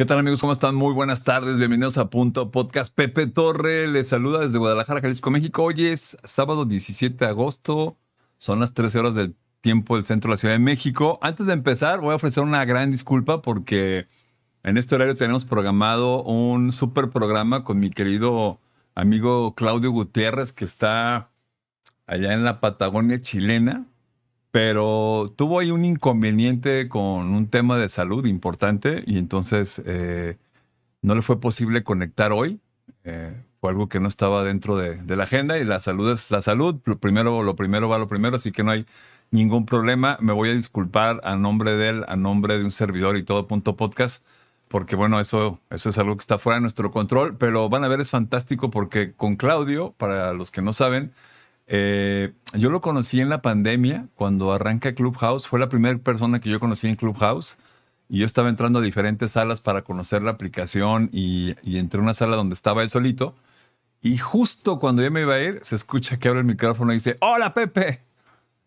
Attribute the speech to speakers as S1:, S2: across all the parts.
S1: ¿Qué tal amigos? ¿Cómo están? Muy buenas tardes. Bienvenidos a Punto Podcast. Pepe Torre les saluda desde Guadalajara, Jalisco, México. Hoy es sábado 17 de agosto. Son las 13 horas del tiempo del centro de la Ciudad de México. Antes de empezar, voy a ofrecer una gran disculpa porque en este horario tenemos programado un super programa con mi querido amigo Claudio Gutiérrez que está allá en la Patagonia chilena pero tuvo ahí un inconveniente con un tema de salud importante y entonces eh, no le fue posible conectar hoy. Eh, fue algo que no estaba dentro de, la agenda y la salud es la salud. Lo primero, lo primero va lo primero, así que no hay ningún problema. Me voy a disculpar a nombre de él, a nombre de un servidor y todo punto podcast, porque bueno, eso, eso es algo que está fuera de nuestro control, pero van a ver, es fantástico porque con Claudio, para los que no saben, eh, yo lo conocí en la pandemia, cuando arranca Clubhouse, fue la primera persona que yo conocí en Clubhouse y yo estaba entrando a diferentes salas para conocer la aplicación y, entré a una sala donde estaba él solito y justo cuando ya me iba a ir, se escucha que abre el micrófono y dice, hola Pepe.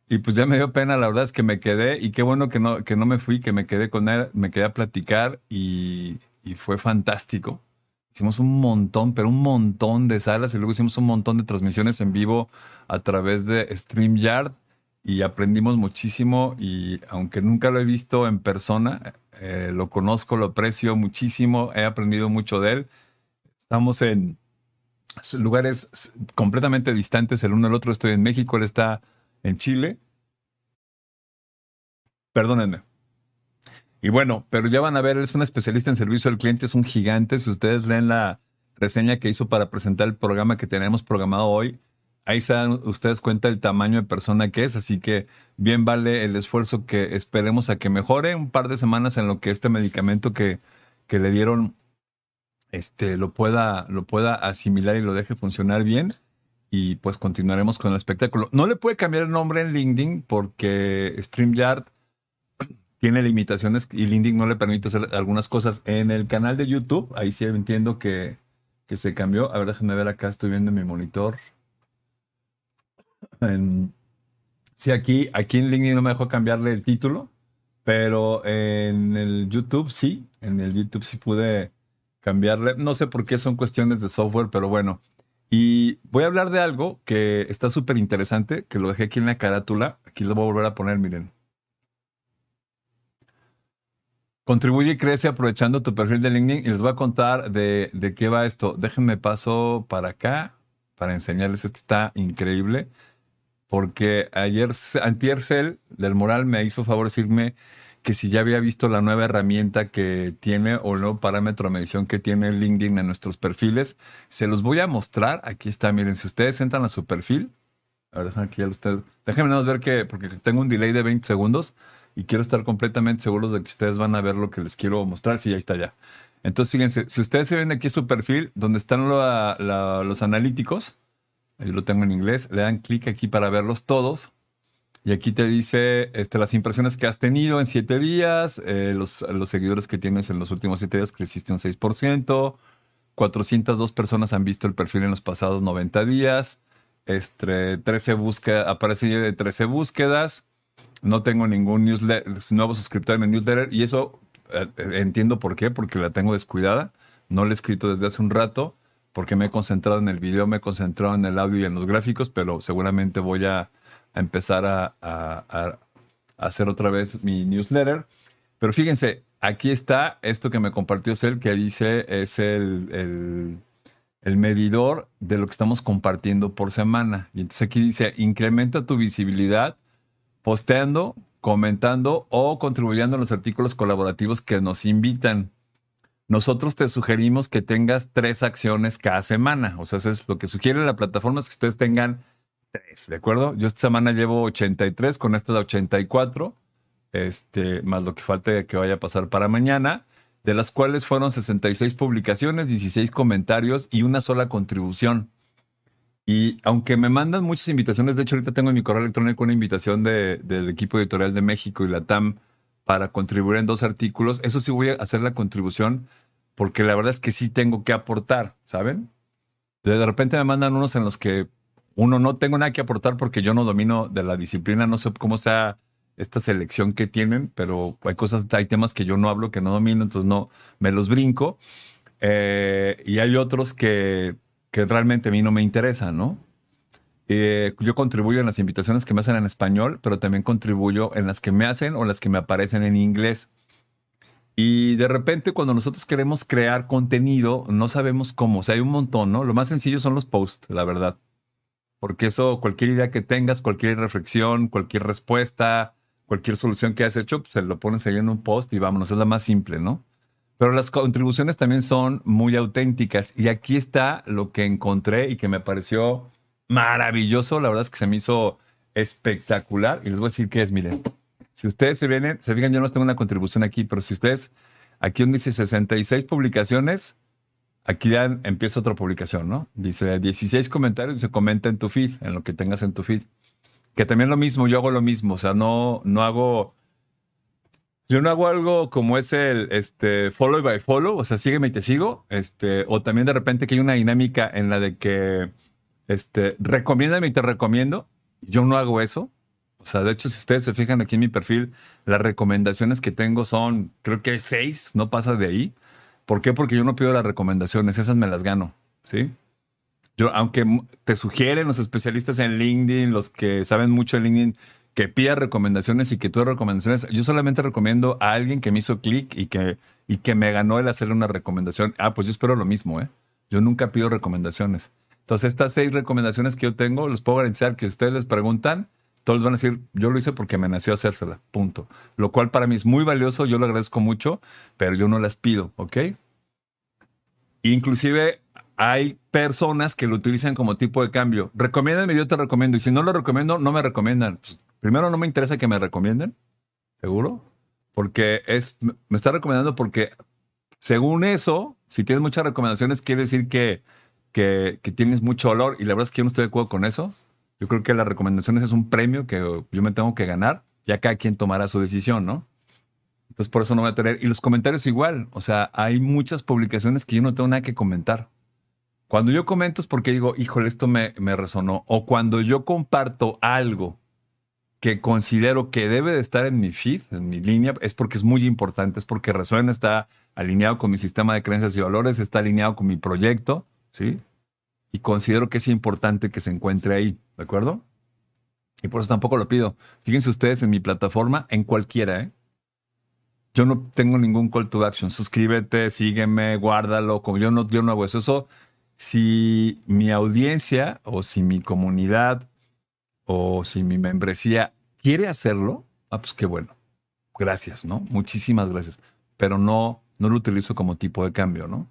S1: Y pues ya me dio pena, la verdad es que me quedé y qué bueno que no, que no me fui, que me quedé con él, me quedé a platicar y fue fantástico. Hicimos un montón, pero un montón de salas y luego hicimos un montón de transmisiones en vivo a través de StreamYard y aprendimos muchísimo y aunque nunca lo he visto en persona, eh, lo conozco, lo aprecio muchísimo, he aprendido mucho de él. Estamos en lugares completamente distantes el uno del otro. Estoy en México, él está en Chile. Perdónenme, y bueno, pero ya van a ver, es un especialista en servicio al cliente, es un gigante. Si ustedes leen la reseña que hizo para presentar el programa que tenemos programado hoy, ahí se dan ustedes cuenta el tamaño de persona que es. Así que bien vale el esfuerzo que esperemos a que mejore un par de semanas en lo que este medicamento que, que le dieron este, lo, pueda, lo pueda asimilar y lo deje funcionar bien. Y pues continuaremos con el espectáculo. No le puede cambiar el nombre en LinkedIn porque StreamYard tiene limitaciones y LinkedIn no le permite hacer algunas cosas. En el canal de YouTube, ahí sí entiendo que, se cambió. A ver, déjenme ver acá, estoy viendo mi monitor. sí, aquí, aquí en LinkedIn no me dejó cambiarle el título, pero en el YouTube sí, en el YouTube sí pude cambiarle. No sé por qué son cuestiones de software, pero bueno. Y voy a hablar de algo que está súper interesante, que lo dejé aquí en la carátula. Aquí lo voy a volver a poner, miren. Contribuye y crece aprovechando tu perfil de LinkedIn y les voy a contar de, de qué va esto. Déjenme paso para acá para enseñarles. Esto está increíble porque ayer Antiercel del Moral me hizo favor decirme que si ya había visto la nueva herramienta que tiene o el nuevo parámetro de medición que tiene LinkedIn en nuestros perfiles. Se los voy a mostrar. Aquí está, miren, si ustedes entran a su perfil, a ver, déjenme aquí usted, déjenme ver que, porque tengo un delay de 20 segundos y quiero estar completamente seguros de que ustedes van a ver lo que les quiero mostrar. Sí, ya está ya. Entonces, fíjense, si ustedes se ven aquí su perfil, donde están los analíticos, yo lo tengo en inglés, le dan clic aquí para verlos todos. Y aquí te dice este, las impresiones que has tenido en siete días, eh, los, seguidores que tienes en los últimos siete días creciste un 6%, 402 personas han visto el perfil en los pasados 90 días, este, 13 busca, aparece de 13 búsquedas, no tengo ningún newsletter, nuevo suscriptor en mi newsletter y eso eh, eh, entiendo por qué, porque la tengo descuidada, no la he escrito desde hace un rato, porque me he concentrado en el video, me he concentrado en el audio y en los gráficos, pero seguramente voy a, empezar a, hacer otra vez mi newsletter. Pero fíjense, aquí está esto que me compartió Cel, que dice es el, el medidor de lo que estamos compartiendo por semana. Y entonces aquí dice, incrementa tu visibilidad posteando, comentando o contribuyendo en los artículos colaborativos que nos invitan. Nosotros te sugerimos que tengas tres acciones cada semana. O sea, eso es lo que sugiere la plataforma, es que ustedes tengan tres, ¿de acuerdo? Yo esta semana llevo 83, con esta la 84, este, más lo que falta que vaya a pasar para mañana, de las cuales fueron 66 publicaciones, 16 comentarios y una sola contribución. Y aunque me mandan muchas invitaciones, de hecho ahorita tengo en mi correo electrónico una invitación del equipo editorial de México y la TAM para contribuir en dos artículos, eso sí voy a hacer la contribución porque la verdad es que sí tengo que aportar, ¿saben? De repente me mandan unos en los que uno no tengo nada que aportar porque yo no domino de la disciplina, no sé cómo sea esta selección que tienen, pero hay cosas, hay temas que yo no hablo, que no domino, entonces no me los brinco. Eh, y hay otros que que realmente a mí no me interesa, ¿no? Eh, yo contribuyo en las invitaciones que me hacen en español, pero también contribuyo en las que me hacen o las que me aparecen en inglés. Y de repente cuando nosotros queremos crear contenido, no sabemos cómo. O sea, hay un montón, ¿no? Lo más sencillo son los posts, la verdad. Porque eso, cualquier idea que tengas, cualquier reflexión, cualquier respuesta, cualquier solución que has hecho, pues, se lo pones ahí en un post y vámonos. Es la más simple, ¿no? pero las contribuciones también son muy auténticas. Y aquí está lo que encontré y que me pareció maravilloso. La verdad es que se me hizo espectacular. Y les voy a decir qué es, miren. Si ustedes se vienen, se fijan, yo no tengo una contribución aquí, pero si ustedes, aquí donde dice 66 publicaciones, aquí ya empieza otra publicación, ¿no? Dice 16 comentarios y se comenta en tu feed, en lo que tengas en tu feed. Que también lo mismo, yo hago lo mismo, o sea, no, no hago yo no hago algo como es el este, follow by follow, o sea, sígueme y te sigo. Este, o también de repente que hay una dinámica en la de que este, recomiéndame y te recomiendo. Yo no hago eso. O sea, de hecho, si ustedes se fijan aquí en mi perfil, las recomendaciones que tengo son, creo que seis, no pasa de ahí. ¿Por qué? Porque yo no pido las recomendaciones, esas me las gano, ¿sí? Yo, aunque te sugieren los especialistas en LinkedIn, los que saben mucho de LinkedIn, que pida recomendaciones y que tú recomendaciones. Yo solamente recomiendo a alguien que me hizo clic y que, y que me ganó el hacerle una recomendación. Ah, pues yo espero lo mismo, ¿eh? Yo nunca pido recomendaciones. Entonces, estas seis recomendaciones que yo tengo, los puedo garantizar que ustedes les preguntan, todos van a decir, yo lo hice porque me nació hacérsela, punto. Lo cual para mí es muy valioso, yo lo agradezco mucho, pero yo no las pido, ¿ok? Inclusive hay personas que lo utilizan como tipo de cambio. Recomiéndame, yo te recomiendo. Y si no lo recomiendo, no me recomiendan. Pues, Primero, no me interesa que me recomienden, seguro, porque es, me está recomendando porque, según eso, si tienes muchas recomendaciones, quiere decir que, que, tienes mucho valor. Y la verdad es que yo no estoy de acuerdo con eso. Yo creo que las recomendaciones es un premio que yo me tengo que ganar, ya cada quien tomará su decisión, ¿no? Entonces, por eso no voy a tener. Y los comentarios igual. O sea, hay muchas publicaciones que yo no tengo nada que comentar. Cuando yo comento es porque digo, híjole, esto me, me resonó. O cuando yo comparto algo que considero que debe de estar en mi feed, en mi línea, es porque es muy importante, es porque resuena, está alineado con mi sistema de creencias y valores, está alineado con mi proyecto, ¿sí? Y considero que es importante que se encuentre ahí, ¿de acuerdo? Y por eso tampoco lo pido. Fíjense ustedes en mi plataforma, en cualquiera, ¿eh? Yo no tengo ningún call to action. Suscríbete, sígueme, guárdalo. Como yo no, hago Eso, si mi audiencia o si mi comunidad o si mi membresía quiere hacerlo, ah, pues qué bueno. Gracias, ¿no? Muchísimas gracias. Pero no, no lo utilizo como tipo de cambio, ¿no?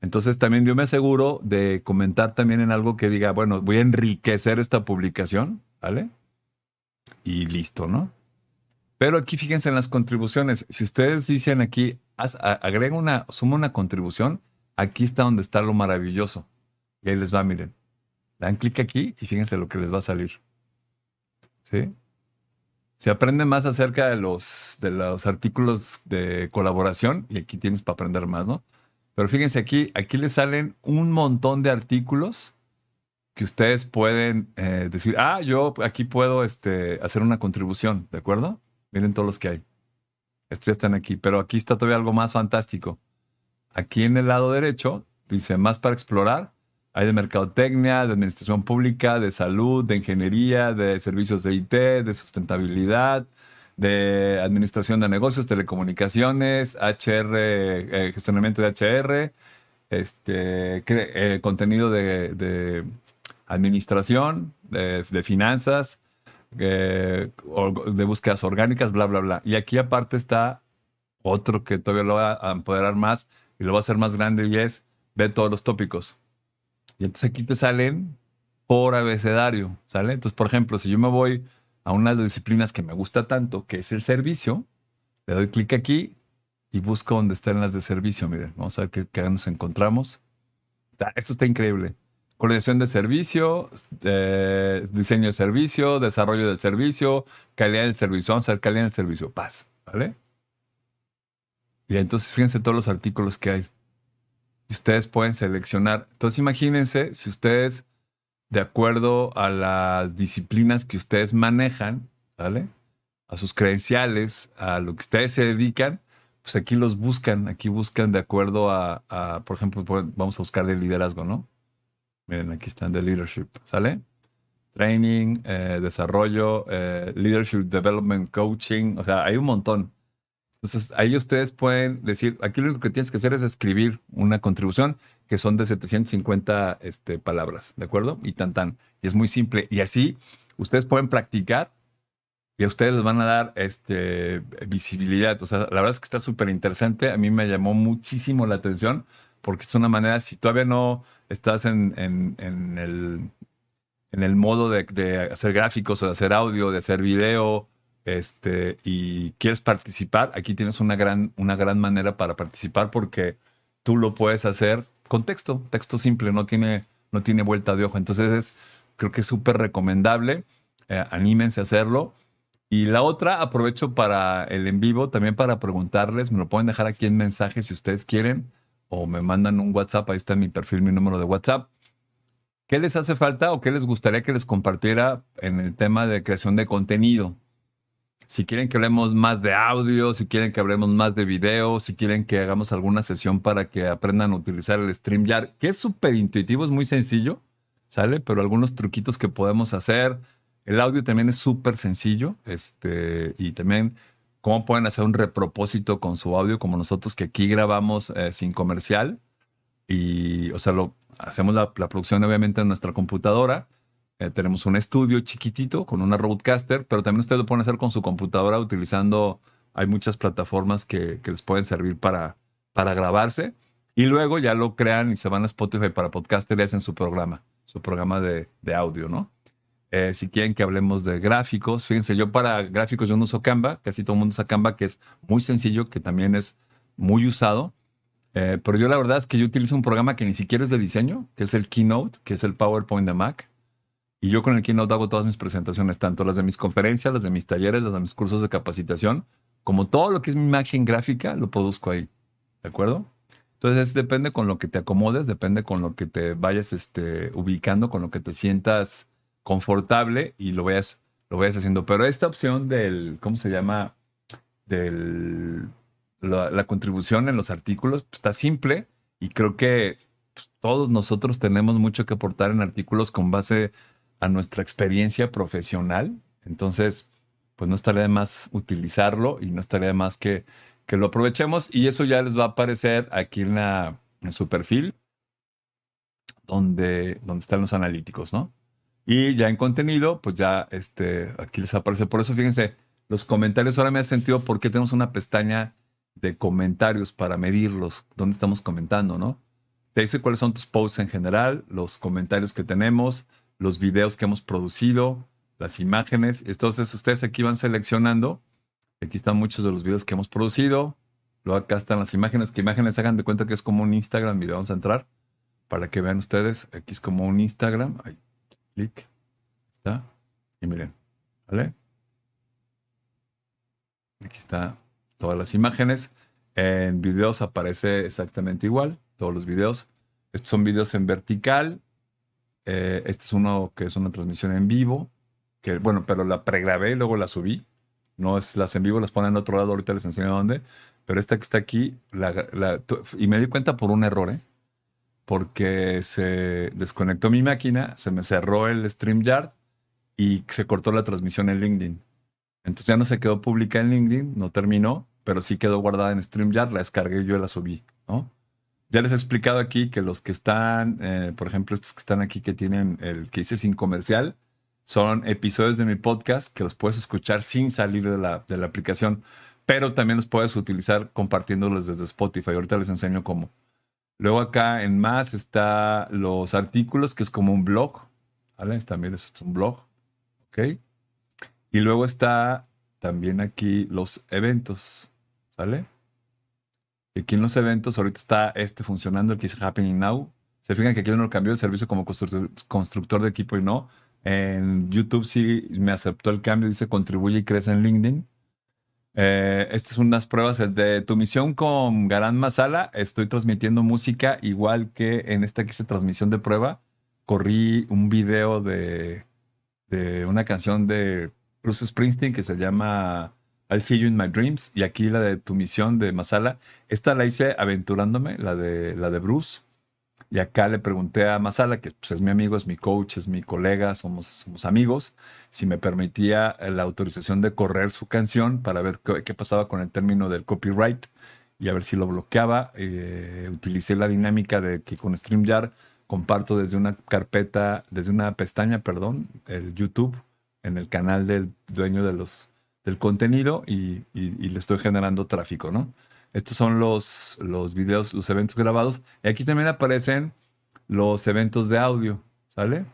S1: Entonces también yo me aseguro de comentar también en algo que diga, bueno, voy a enriquecer esta publicación, ¿vale? Y listo, ¿no? Pero aquí fíjense en las contribuciones. Si ustedes dicen aquí, agrega una, suma una contribución, aquí está donde está lo maravilloso. Y ahí les va, miren. Dan clic aquí y fíjense lo que les va a salir. Se aprende más acerca de los, de los artículos de colaboración y aquí tienes para aprender más, ¿no? Pero fíjense aquí, aquí les salen un montón de artículos que ustedes pueden eh, decir, ah, yo aquí puedo este, hacer una contribución, ¿de acuerdo? Miren todos los que hay. Estos ya están aquí, pero aquí está todavía algo más fantástico. Aquí en el lado derecho dice más para explorar hay de mercadotecnia, de administración pública, de salud, de ingeniería, de servicios de IT, de sustentabilidad, de administración de negocios, telecomunicaciones, HR, eh, gestionamiento de HR, este, eh, contenido de, administración, de, finanzas, eh, de búsquedas orgánicas, bla, bla, bla. Y aquí aparte está otro que todavía lo va a empoderar más y lo va a hacer más grande y es de todos los tópicos. Y entonces aquí te salen por abecedario, ¿sale? Entonces, por ejemplo, si yo me voy a una de las disciplinas que me gusta tanto, que es el servicio, le doy clic aquí y busco donde están las de servicio. Miren, vamos a ver qué, nos encontramos. Esto está increíble. Coordinación de servicio, eh, diseño de servicio, desarrollo del servicio, calidad del servicio. Vamos a ver calidad del servicio. Paz, ¿vale? Y entonces fíjense todos los artículos que hay ustedes pueden seleccionar. Entonces imagínense si ustedes, de acuerdo a las disciplinas que ustedes manejan, ¿sale? A sus credenciales, a lo que ustedes se dedican, pues aquí los buscan, aquí buscan de acuerdo a, por ejemplo, vamos a buscar de liderazgo, ¿no? Miren, aquí están de leadership, ¿sale? Training, eh, desarrollo, eh, leadership development, coaching, o sea, hay un montón. Entonces, ahí ustedes pueden decir, aquí lo único que tienes que hacer es escribir una contribución que son de 750 este, palabras, ¿de acuerdo? Y tan tan. Y es muy simple. Y así ustedes pueden practicar y a ustedes les van a dar este, visibilidad. O sea, la verdad es que está súper interesante. A mí me llamó muchísimo la atención porque es una manera, si todavía no estás en, el, en el modo de, de hacer gráficos o de hacer audio, de hacer video, este, y quieres participar, aquí tienes una gran, una gran manera para participar porque tú lo puedes hacer con texto, texto simple, no tiene, no tiene vuelta de ojo Entonces es, creo que es súper recomendable, eh, anímense a hacerlo. Y la otra, aprovecho para el en vivo, también para preguntarles, me lo pueden dejar aquí en mensaje si ustedes quieren, o me mandan un WhatsApp, ahí está mi perfil, mi número de WhatsApp. ¿Qué les hace falta o qué les gustaría que les compartiera en el tema de creación de contenido? si quieren que hablemos más de audio, si quieren que hablemos más de video, si quieren que hagamos alguna sesión para que aprendan a utilizar el StreamYard, que es súper intuitivo, es muy sencillo, ¿sale? Pero algunos truquitos que podemos hacer. El audio también es súper sencillo, este, y también cómo pueden hacer un repropósito con su audio, como nosotros que aquí grabamos eh, sin comercial, y, o sea, lo, hacemos la producción obviamente en nuestra computadora, eh, tenemos un estudio chiquitito con una Roadcaster, pero también ustedes lo pueden hacer con su computadora utilizando, hay muchas plataformas que, les pueden servir para, para grabarse y luego ya lo crean y se van a Spotify para podcaster y hacen su programa, su programa de, audio, ¿no? Eh, si quieren que hablemos de gráficos, fíjense, yo para gráficos yo no uso Canva, casi todo el mundo usa Canva, que es muy sencillo, que también es muy usado. Eh, pero yo la verdad es que yo utilizo un programa que ni siquiera es de diseño, que es el Keynote, que es el PowerPoint de Mac y yo con el no hago todas mis presentaciones, tanto las de mis conferencias, las de mis talleres, las de mis cursos de capacitación, como todo lo que es mi imagen gráfica, lo produzco ahí. ¿De acuerdo? Entonces depende con lo que te acomodes, depende con lo que te vayas este, ubicando, con lo que te sientas confortable y lo vayas, lo vayas haciendo. Pero esta opción del, ¿cómo se llama? Del, la, contribución en los artículos pues, está simple y creo que pues, todos nosotros tenemos mucho que aportar en artículos con base a nuestra experiencia profesional. Entonces, pues no estaría de más utilizarlo y no estaría de más que, que lo aprovechemos. Y eso ya les va a aparecer aquí en, la, su perfil, donde, donde están los analíticos, ¿no? Y ya en contenido, pues ya este, aquí les aparece. Por eso, fíjense, los comentarios ahora me ha sentido porque tenemos una pestaña de comentarios para medirlos, dónde estamos comentando, ¿no? Te dice cuáles son tus posts en general, los comentarios que tenemos, los videos que hemos producido, las imágenes. Entonces ustedes aquí van seleccionando. Aquí están muchos de los videos que hemos producido. Luego acá están las imágenes. Que imágenes hagan de cuenta que es como un Instagram. Mira, vamos a entrar para que vean ustedes. Aquí es como un Instagram. Ahí, clic. Está. Y miren, ¿vale? Aquí están todas las imágenes. En videos aparece exactamente igual, todos los videos. Estos son videos en vertical, eh, este es uno que es una transmisión en vivo, que bueno, pero la pregrabé y luego la subí. No es las en vivo, las ponen en otro lado, ahorita les enseño dónde. Pero esta que está aquí, y me di cuenta por un error, ¿eh? porque se desconectó mi máquina, se me cerró el StreamYard y se cortó la transmisión en LinkedIn. Entonces ya no se quedó pública en LinkedIn, no terminó, pero sí quedó guardada en StreamYard, la descargué y yo la subí, ¿no? Ya les he explicado aquí que los que están, eh, por ejemplo, estos que están aquí que tienen el que hice sin comercial, son episodios de mi podcast que los puedes escuchar sin salir de la, aplicación, pero también los puedes utilizar compartiéndolos desde Spotify. Ahorita les enseño cómo. Luego acá en más está los artículos, que es como un blog. ¿Vale? También es un blog. ¿Ok? Y luego está también aquí los eventos. ¿Vale? Aquí en los eventos, ahorita está este funcionando, el que es Happening Now. Se fijan que aquí no cambió el servicio como constructor, de equipo y no. En YouTube sí me aceptó el cambio, dice contribuye y crece en LinkedIn. Eh, estas son unas pruebas de tu misión con Garán Masala. Estoy transmitiendo música igual que en esta que hice transmisión de prueba. Corrí un video de, de una canción de Bruce Springsteen que se llama I'll See You in My Dreams y aquí la de Tu Misión de Masala. Esta la hice aventurándome, la de, la de Bruce. Y acá le pregunté a Masala, que pues, es mi amigo, es mi coach, es mi colega, somos, somos amigos, si me permitía la autorización de correr su canción para ver qué, pasaba con el término del copyright y a ver si lo bloqueaba. Eh, utilicé la dinámica de que con StreamYard comparto desde una carpeta, desde una pestaña, perdón, el YouTube en el canal del dueño de los del contenido y, le estoy generando tráfico, ¿no? Estos son los, los videos, los eventos grabados. Y aquí también aparecen los eventos de audio, ¿sale?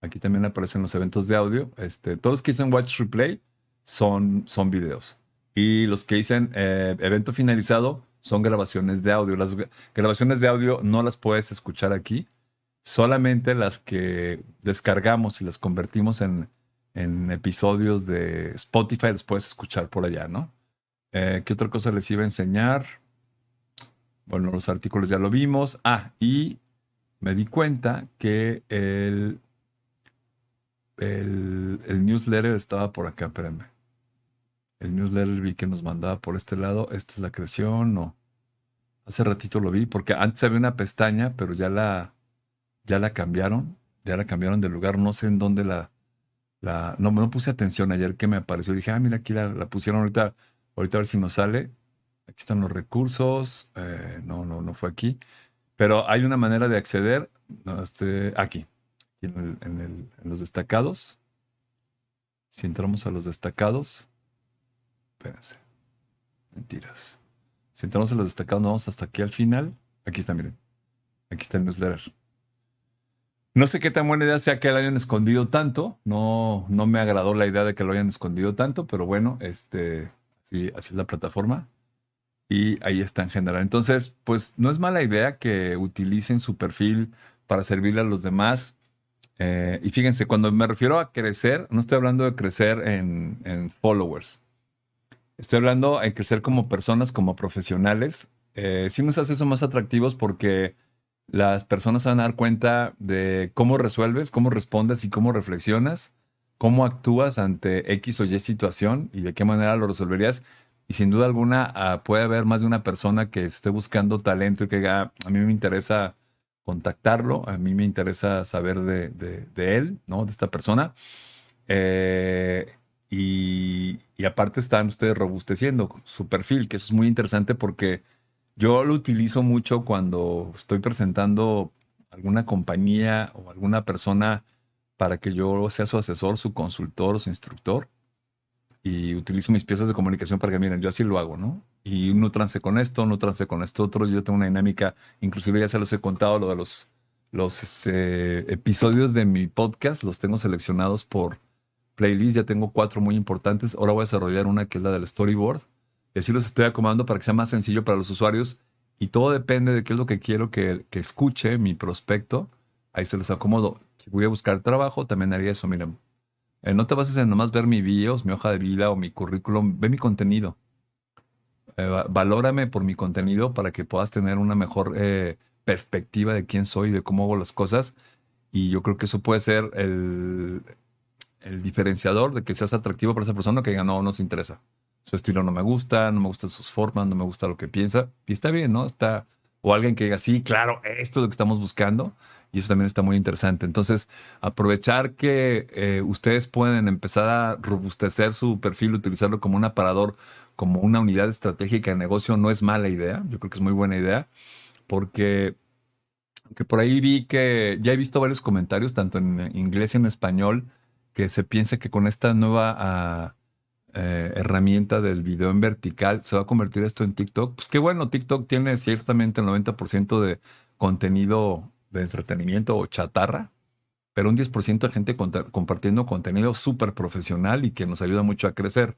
S1: Aquí también aparecen los eventos de audio. Este, todos los que dicen Watch Replay son, son videos. Y los que dicen eh, evento finalizado son grabaciones de audio. Las grabaciones de audio no las puedes escuchar aquí. Solamente las que descargamos y las convertimos en, en episodios de Spotify, después escuchar por allá, ¿no? Eh, ¿Qué otra cosa les iba a enseñar? Bueno, los artículos ya lo vimos. Ah, y me di cuenta que el, el, newsletter estaba por acá, espérenme. El newsletter vi que nos mandaba por este lado. ¿Esta es la creación? No. Hace ratito lo vi porque antes había una pestaña, pero ya la, ya la cambiaron. Ya la cambiaron de lugar. No sé en dónde la, no, no puse atención ayer que me apareció. Dije, ah, mira, aquí la, pusieron ahorita, ahorita a ver si nos sale. Aquí están los recursos. Eh, no, no, no fue aquí. Pero hay una manera de acceder este, aquí, en, en, los destacados. Si entramos a los destacados, espérense, mentiras. Si entramos a los destacados, no vamos hasta aquí al final. Aquí está, miren. Aquí está el newsletter. No sé qué tan buena idea sea que lo hayan escondido tanto. No, no me agradó la idea de que lo hayan escondido tanto, pero bueno, este, así, es la plataforma. Y ahí está en general. Entonces, pues no es mala idea que utilicen su perfil para servirle a los demás. Eh, y fíjense, cuando me refiero a crecer, no estoy hablando de crecer en, followers. Estoy hablando de crecer como personas, como profesionales. Eh, sí nos hace eso más atractivos porque las personas van a dar cuenta de cómo resuelves, cómo respondes y cómo reflexionas, cómo actúas ante X o Y situación y de qué manera lo resolverías. Y sin duda alguna ah, puede haber más de una persona que esté buscando talento y que diga, a mí me interesa contactarlo, a mí me interesa saber de, él, ¿no? De esta persona. Eh, y, y aparte están ustedes robusteciendo su perfil, que eso es muy interesante porque yo lo utilizo mucho cuando estoy presentando alguna compañía o alguna persona para que yo sea su asesor, su consultor, su instructor. Y utilizo mis piezas de comunicación para que, miren, yo así lo hago, ¿no? Y uno trance con esto, no trance con esto otro. Yo tengo una dinámica, inclusive ya se los he contado, lo de los, este, episodios de mi podcast, los tengo seleccionados por playlist. Ya tengo cuatro muy importantes. Ahora voy a desarrollar una que es la del storyboard y así los estoy acomodando para que sea más sencillo para los usuarios. Y todo depende de qué es lo que quiero que, escuche mi prospecto. Ahí se los acomodo. Si voy a buscar trabajo, también haría eso. Miren, eh, no te bases en nomás ver mi videos, mi hoja de vida o mi currículum. Ve mi contenido. Eh, valórame por mi contenido para que puedas tener una mejor eh, perspectiva de quién soy, de cómo hago las cosas. Y yo creo que eso puede ser el, diferenciador de que seas atractivo para esa persona que diga, no, no se interesa su estilo no me gusta, no me gustan sus formas, no me gusta lo que piensa. Y está bien, ¿no? Está, o alguien que diga, sí, claro, esto es lo que estamos buscando. Y eso también está muy interesante. Entonces, aprovechar que eh, ustedes pueden empezar a robustecer su perfil, utilizarlo como un aparador, como una unidad estratégica de negocio, no es mala idea. Yo creo que es muy buena idea, porque aunque por ahí vi que ya he visto varios comentarios, tanto en inglés y en español, que se piensa que con esta nueva... Ah, eh, herramienta del video en vertical, se va a convertir esto en TikTok. Pues qué bueno, TikTok tiene ciertamente el 90% de contenido de entretenimiento o chatarra, pero un 10% de gente compartiendo contenido súper profesional y que nos ayuda mucho a crecer.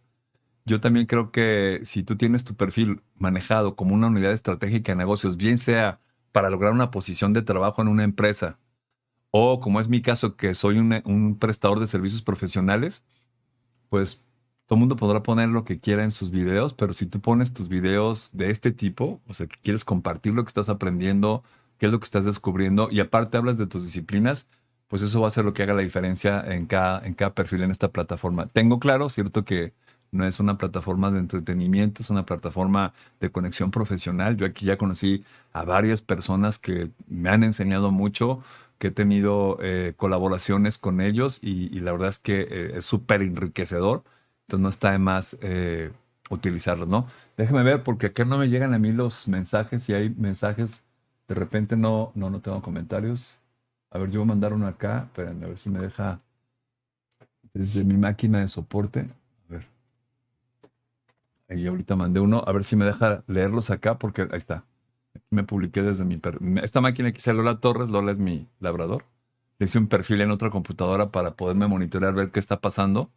S1: Yo también creo que si tú tienes tu perfil manejado como una unidad estratégica de negocios, bien sea para lograr una posición de trabajo en una empresa o como es mi caso que soy un prestador de servicios profesionales, pues todo el mundo podrá poner lo que quiera en sus videos, pero si tú pones tus videos de este tipo, o sea, que quieres compartir lo que estás aprendiendo, qué es lo que estás descubriendo, y aparte hablas de tus disciplinas, pues eso va a ser lo que haga la diferencia en cada, en cada perfil en esta plataforma. Tengo claro, cierto, que no es una plataforma de entretenimiento, es una plataforma de conexión profesional. Yo aquí ya conocí a varias personas que me han enseñado mucho, que he tenido eh, colaboraciones con ellos y, la verdad es que eh, es súper enriquecedor no está de más eh, utilizarlo, ¿no? déjeme ver, porque acá no me llegan a mí los mensajes. Si hay mensajes, de repente no, no, no tengo comentarios. A ver, yo voy a mandar uno acá. Espérenme, a ver si me deja desde mi máquina de soporte. A ver. Ahí ahorita mandé uno. A ver si me deja leerlos acá, porque ahí está. Me publiqué desde mi... Esta máquina que hice Lola Torres, Lola es mi labrador. Le hice un perfil en otra computadora para poderme monitorear, ver qué está pasando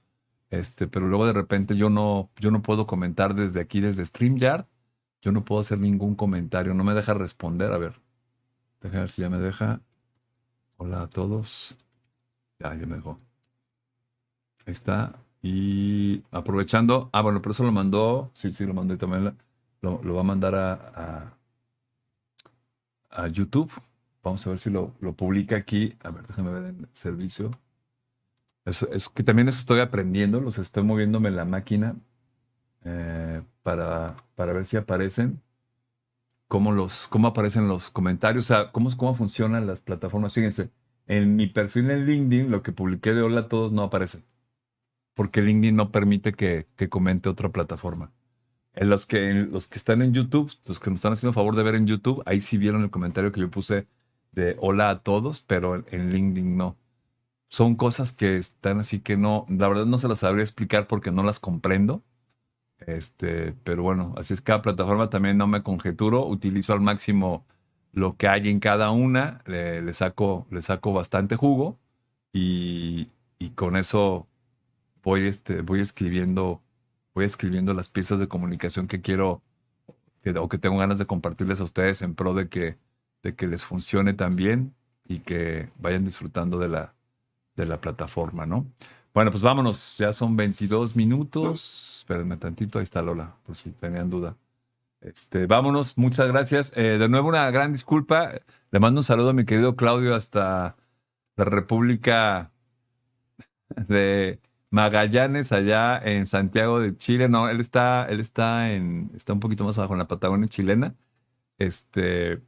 S1: este, pero luego de repente yo no, yo no puedo comentar desde aquí, desde StreamYard. Yo no puedo hacer ningún comentario. No me deja responder. A ver. Déjame ver si ya me deja. Hola a todos. Ya, ya me dejó. Ahí está. Y aprovechando. Ah, bueno, pero eso lo mandó. Sí, sí, lo mandó y también lo, va a mandar a, YouTube. Vamos a ver si lo, lo publica aquí. A ver, déjame ver en servicio. Es, que también eso estoy aprendiendo, los estoy moviéndome en la máquina eh, para, para ver si aparecen. Cómo, los, cómo aparecen los comentarios, o sea, cómo, cómo funcionan las plataformas. Fíjense, en mi perfil en LinkedIn, lo que publiqué de Hola a Todos no aparece. Porque LinkedIn no permite que, comente otra plataforma. En los que, en los que están en YouTube, los que me están haciendo favor de ver en YouTube, ahí sí vieron el comentario que yo puse de Hola a todos, pero en LinkedIn no son cosas que están así que no, la verdad no se las sabría explicar porque no las comprendo. Este, pero bueno, así es cada plataforma también no me conjeturo, utilizo al máximo lo que hay en cada una, le, saco, le saco bastante jugo y, con eso voy, este, voy escribiendo, voy escribiendo las piezas de comunicación que quiero o que tengo ganas de compartirles a ustedes en pro de que, de que les funcione también y que vayan disfrutando de la, de la plataforma, ¿no? Bueno, pues vámonos, ya son 22 minutos. Espérenme tantito, ahí está Lola, por si tenían duda. Este, vámonos, muchas gracias. Eh, de nuevo, una gran disculpa. Le mando un saludo a mi querido Claudio hasta la República de Magallanes, allá en Santiago de Chile. No, él está, él está en, está un poquito más abajo en la Patagonia chilena. Este,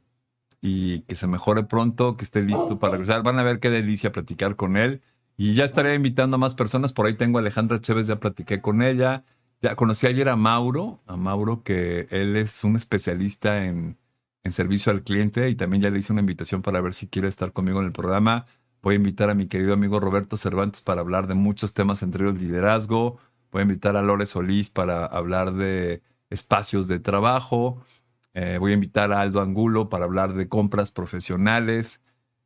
S1: y que se mejore pronto, que esté listo para regresar. Van a ver qué delicia platicar con él. Y ya estaré invitando a más personas. Por ahí tengo a Alejandra Chévez, ya platiqué con ella. Ya conocí ayer a Mauro, a Mauro, que él es un especialista en, en servicio al cliente y también ya le hice una invitación para ver si quiere estar conmigo en el programa. Voy a invitar a mi querido amigo Roberto Cervantes para hablar de muchos temas, entre el liderazgo. Voy a invitar a Lore Solís para hablar de espacios de trabajo. Eh, voy a invitar a Aldo Angulo para hablar de compras profesionales.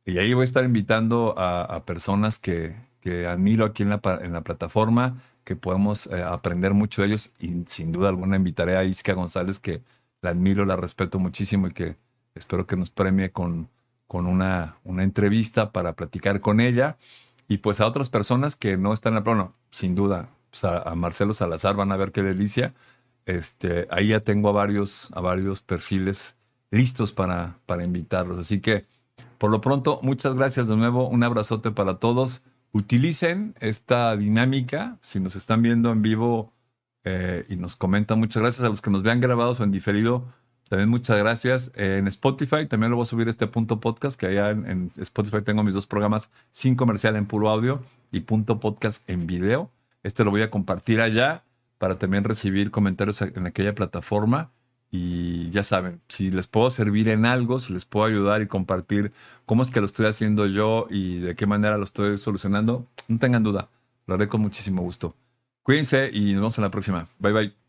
S1: Y ahí voy a estar invitando a, personas que, admiro aquí en la, en la plataforma, que podemos eh, aprender mucho de ellos. Y sin duda alguna invitaré a Isca González, que la admiro, la respeto muchísimo y que espero que nos premie con, con una, entrevista para platicar con ella. Y pues a otras personas que no están en la plano, sin duda, pues a Marcelo Salazar van a ver qué delicia este, ahí ya tengo a varios, a varios perfiles listos para, para invitarlos. Así que, por lo pronto, muchas gracias de nuevo. Un abrazote para todos. Utilicen esta dinámica. Si nos están viendo en vivo eh, y nos comentan, muchas gracias. A los que nos vean grabados o en diferido, también muchas gracias. Eh, en Spotify también lo voy a subir este punto podcast, que allá en Spotify tengo mis dos programas, sin comercial en puro audio y punto podcast en video. Este lo voy a compartir allá para también recibir comentarios en aquella plataforma. Y ya saben, si les puedo servir en algo, si les puedo ayudar y compartir cómo es que lo estoy haciendo yo y de qué manera lo estoy solucionando, no tengan duda, lo haré con muchísimo gusto. Cuídense y nos vemos en la próxima. Bye bye.